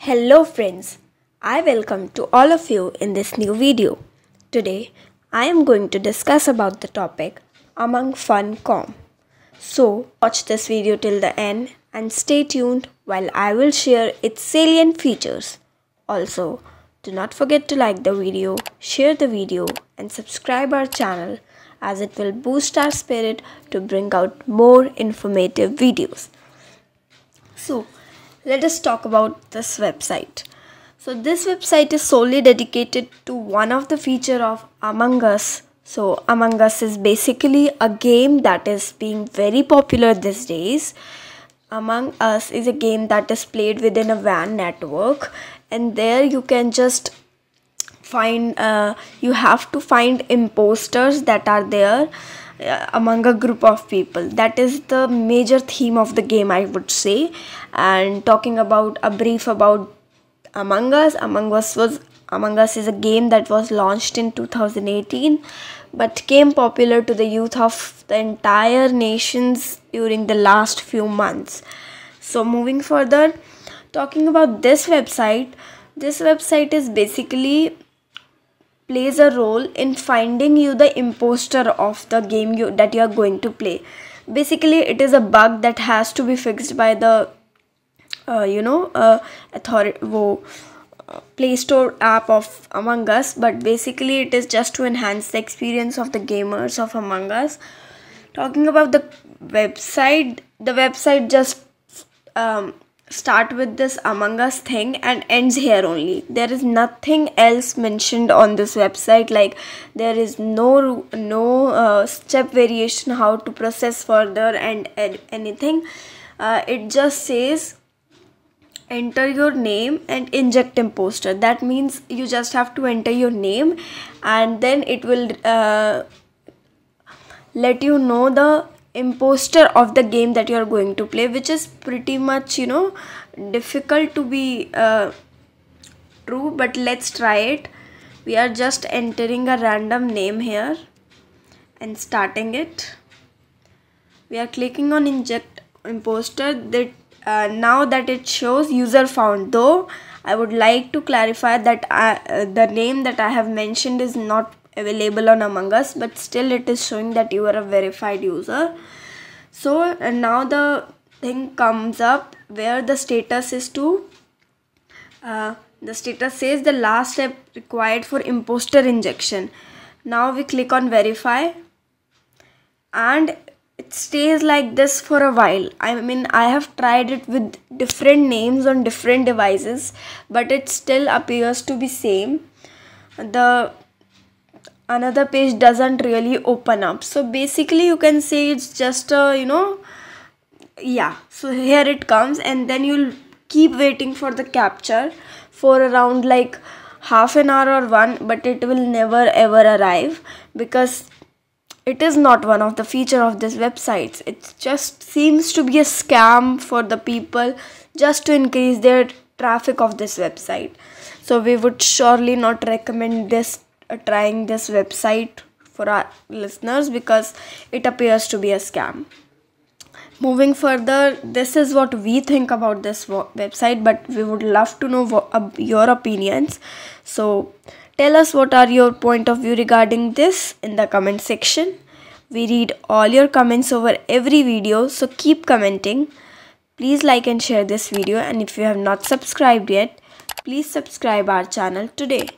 Hello friends, I welcome to all of you in this new video. Today, I am going to discuss about the topic Among Fun Com. So, watch this video till the end and stay tuned while I will share its salient features. Also, do not forget to like the video, share the video and subscribe our channel as it will boost our spirit to bring out more informative videos. So let us talk about this website. So this website is solely dedicated to one of the feature of Among Us. So Among Us is basically a game that is being very popular these days. Among Us is a game that is played within a WAN network and there you can just find uh, you have to find imposters that are there uh, among a group of people that is the major theme of the game i would say and talking about a brief about among us among us was among us is a game that was launched in 2018 but came popular to the youth of the entire nations during the last few months so moving further talking about this website this website is basically plays a role in finding you the imposter of the game you, that you are going to play basically it is a bug that has to be fixed by the uh, you know uh, authority wo, uh, play store app of among us but basically it is just to enhance the experience of the gamers of among us talking about the website the website just um, start with this Among Us thing and ends here only. There is nothing else mentioned on this website. Like there is no no uh, step variation how to process further and, add anything. Uh, it just says enter your name and inject imposter. That means you just have to enter your name and then it will uh, let you know the imposter of the game that you're going to play which is pretty much you know difficult to be uh, true but let's try it we are just entering a random name here and starting it we are clicking on inject imposter that uh, now that it shows user found though I would like to clarify that I, uh, uh, the name that I have mentioned is not available on Among Us but still it is showing that you are a verified user. So and now the thing comes up where the status is to uh, the status says the last step required for imposter injection. Now we click on verify and it stays like this for a while. I mean I have tried it with different names on different devices but it still appears to be same. The another page doesn't really open up so basically you can say it's just a you know yeah so here it comes and then you'll keep waiting for the capture for around like half an hour or one but it will never ever arrive because it is not one of the feature of this websites it just seems to be a scam for the people just to increase their traffic of this website so we would surely not recommend this uh, trying this website for our listeners because it appears to be a scam moving further this is what we think about this website but we would love to know what, uh, your opinions so tell us what are your point of view regarding this in the comment section we read all your comments over every video so keep commenting please like and share this video and if you have not subscribed yet please subscribe our channel today